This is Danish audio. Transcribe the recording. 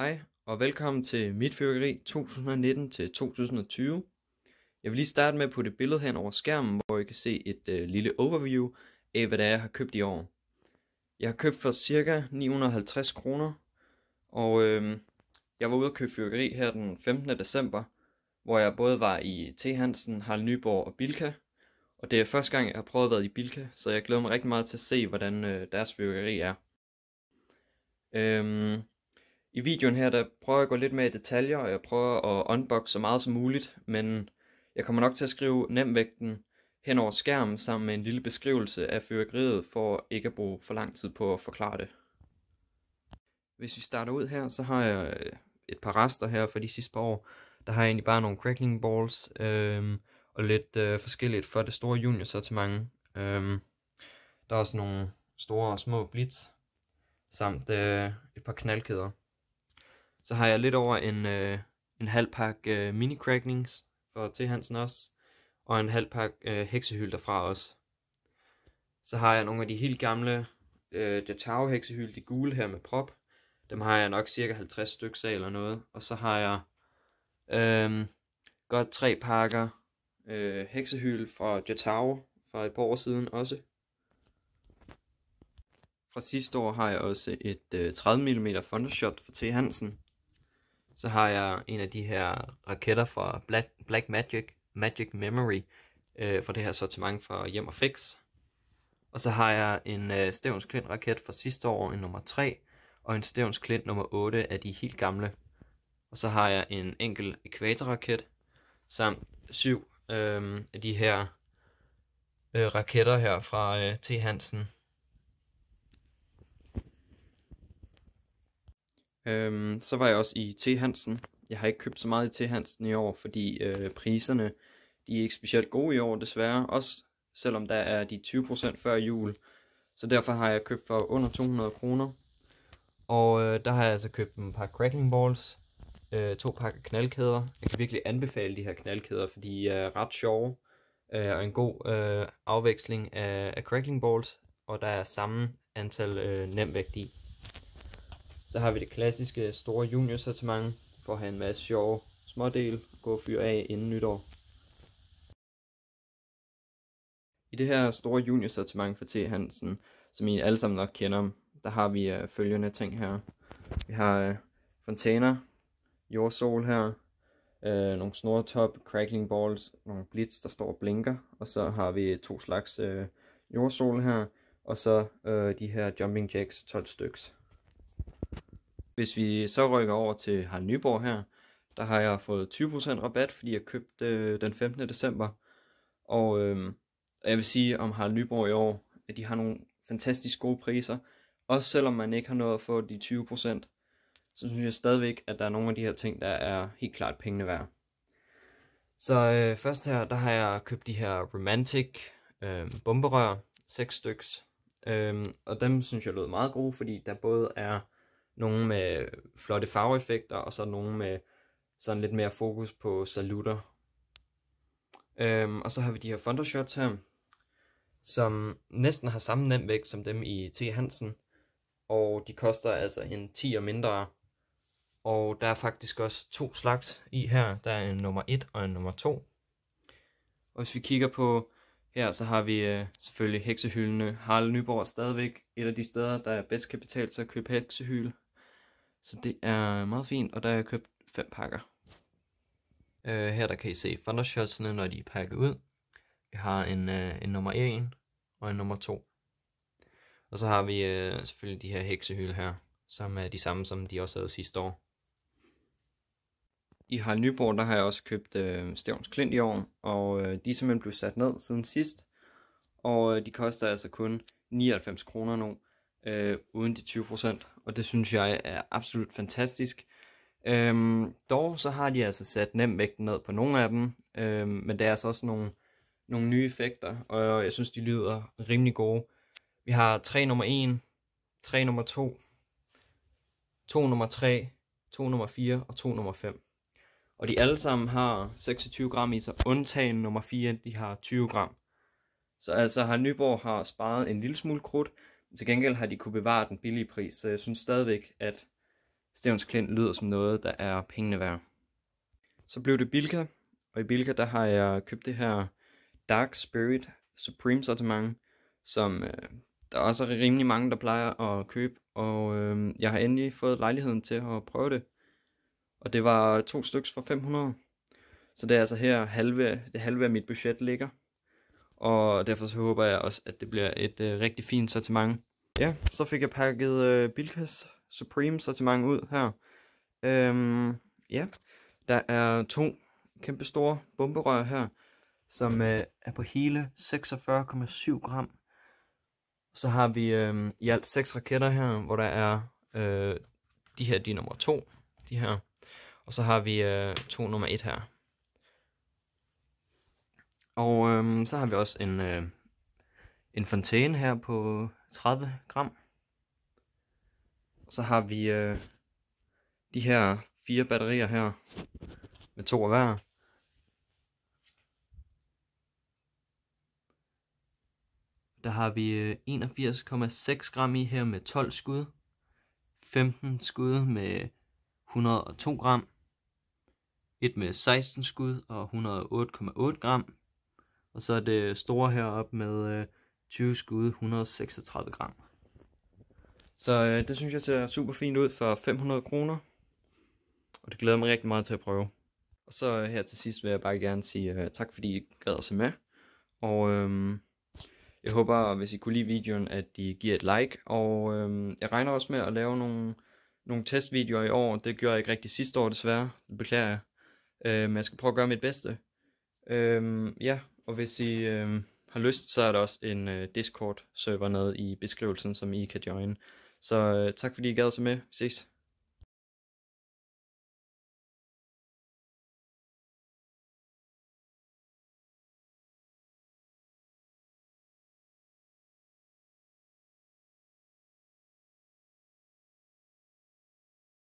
Hej og velkommen til Mit Fyrkeri 2019-2020. Jeg vil lige starte med at putte et billede hen over skærmen, hvor I kan se et øh, lille overview af, hvad det er, jeg har købt i år. Jeg har købt for ca. 950 kroner, og øh, jeg var ude at købe fyrkeri her den 15. december, hvor jeg både var i T. Hansen, Harald Nyborg og Bilka. Og det er første gang, jeg har prøvet at være i Bilka, så jeg glæder mig rigtig meget til at se, hvordan øh, deres fyrkeri er. Øhm, i videoen her, der prøver jeg at gå lidt mere i detaljer, og jeg prøver at unbox så meget som muligt, men jeg kommer nok til at skrive nemvægten hen over skærmen sammen med en lille beskrivelse af fyrværkeriet, for ikke at bruge for lang tid på at forklare det. Hvis vi starter ud her, så har jeg øh, et par rester her for de sidste par år. Der har jeg egentlig bare nogle crackling balls, øhm, og lidt øh, forskelligt for det store junior mange. Øhm, der er også nogle store og små blitz, samt øh, et par knaldkæder. Så har jeg lidt over en, øh, en halv pakke øh, mini cracknings for T. Hansen også, og en halv pakke øh, heksehyld derfra også. Så har jeg nogle af de helt gamle øh, Jatau heksehyld, de gule her med prop. Dem har jeg nok cirka 50 stykker af eller noget. Og så har jeg øh, godt tre pakker øh, heksehyld fra Jatau fra et par år siden også. Fra sidste år har jeg også et øh, 30mm Fondershot fra T. Hansen, så har jeg en af de her raketter fra Black, Black Magic, Magic Memory, øh, fra det her sortiment fra Hjem og Fix. Og så har jeg en øh, Stevens Klint raket fra sidste år, en nummer 3, og en Stevens Klint nummer 8 af de helt gamle. Og så har jeg en enkel ekvatorraket, samt syv øh, af de her øh, raketter her fra øh, T. Hansen Øhm, så var jeg også i T. Hansen. Jeg har ikke købt så meget i T. Hansen i år, fordi øh, priserne de er ikke specielt gode i år desværre. Også selvom der er de 20% før jul. Så derfor har jeg købt for under 200 kroner. Og øh, der har jeg altså købt en par cracking balls, øh, to pakker knaldkæder. Jeg kan virkelig anbefale de her knaldkæder, for de er ret sjove. Øh, og en god øh, afveksling af, af cracking balls, og der er samme antal øh, nemvægt i. Så har vi det klassiske store juniorsortiment for at have en masse sjove smådel og gå og fyre af inden nytår. I det her store juniorsortiment for T. Hansen, som I alle sammen nok kender, der har vi øh, følgende ting her. Vi har øh, fontæner, jordsol her, øh, nogle snortop, crackling balls, nogle blitz, der står og blinker, og så har vi to slags øh, jordsol her, og så øh, de her jumping jacks, 12 stykker. Hvis vi så rykker over til Harald Nyborg her, der har jeg fået 20% rabat, fordi jeg købte øh, den 15. december. Og øh, jeg vil sige om Harald Nyborg i år, at de har nogle fantastisk gode priser. Også selvom man ikke har nået at få de 20%, så synes jeg stadigvæk, at der er nogle af de her ting, der er helt klart pengene værd. Så øh, først her, der har jeg købt de her Romantic øh, bomberør, 6 styks. Øh, og dem synes jeg lød meget gode, fordi der både er nogle med flotte farveeffekter, og så nogle med sådan lidt mere fokus på salutter. Øhm, og så har vi de her fondershots her, som næsten har samme vægt som dem i T. Hansen, og de koster altså en 10 og mindre. Og der er faktisk også to slags i her, der er en nummer 1 og en nummer 2. Og hvis vi kigger på her, så har vi øh, selvfølgelig heksehyldene. Harald Nyborg er stadigvæk et af de steder, der bedst kapital til at købe heksehyl. Så det er meget fint, og der har jeg købt fem pakker. Øh, her der kan I se thundershotsene, når de er pakket ud. Vi har en, øh, en nummer 1 og en nummer 2. Og så har vi øh, selvfølgelig de her heksehylde her, som er de samme, som de også havde sidste år. I Harald Nyborg, der har jeg også købt øh, Stævns Klint i år, og øh, de er simpelthen blevet sat ned siden sidst. Og øh, de koster altså kun 99 kroner nu øh, uden de 20%, og det synes jeg er absolut fantastisk. Øhm, dog så har de altså sat vægten ned på nogle af dem, øhm, men der er altså også nogle, nogle nye effekter, og jeg synes de lyder rimelig gode. Vi har 3 nummer 1, 3 nummer 2, 2 nummer 3, 2 nummer 4 og 2 nummer 5. Og de alle sammen har 26 gram i sig, undtagen nummer 4, de har 20 gram. Så altså har Nyborg har sparet en lille smule krudt, til gengæld har de kunne bevare den billige pris, så jeg synes stadigvæk, at Stevens Klint lyder som noget, der er pengene værd. Så blev det Bilka, og i Bilka der har jeg købt det her Dark Spirit Supreme sortiment, som øh, der også er rimelig mange, der plejer at købe, og øh, jeg har endelig fået lejligheden til at prøve det. Og det var to stykker for 500. Så det er altså her halve, det halve af mit budget ligger og derfor så håber jeg også, at det bliver et øh, rigtig fint sortiment. Ja, så fik jeg pakket øh, Bilkas Supreme sortiment ud her. Øhm, ja, der er to kæmpe store bomberør her, som øh, er på hele 46,7 gram. Så har vi øh, i alt seks raketter her, hvor der er øh, de her, de er nummer to, de her. Og så har vi øh, to nummer et her. Og øhm, så har vi også en, øh, en fontæne her på 30 gram. så har vi øh, de her fire batterier her med to af hver. Der har vi 81,6 øh, gram i her med 12 skud. 15 skud med 102 gram. Et med 16 skud og 108,8 gram. Og så er det store heroppe med øh, 20 skud, 136 gram. Så øh, det synes jeg ser super fint ud for 500 kroner. Og det glæder mig rigtig meget til at prøve. Og så øh, her til sidst vil jeg bare gerne sige øh, tak, fordi I gad at se med. Og øh, jeg håber, hvis I kunne lide videoen, at I giver et like. Og øh, jeg regner også med at lave nogle, nogle testvideoer i år. Det gjorde jeg ikke rigtig sidste år desværre. Det beklager jeg. Øh, men jeg skal prøve at gøre mit bedste. Øhm, ja, og hvis I øhm, har lyst, så er der også en øh, Discord-server nede i beskrivelsen, som I kan join. Så øh, tak fordi I gad så med. Vi ses.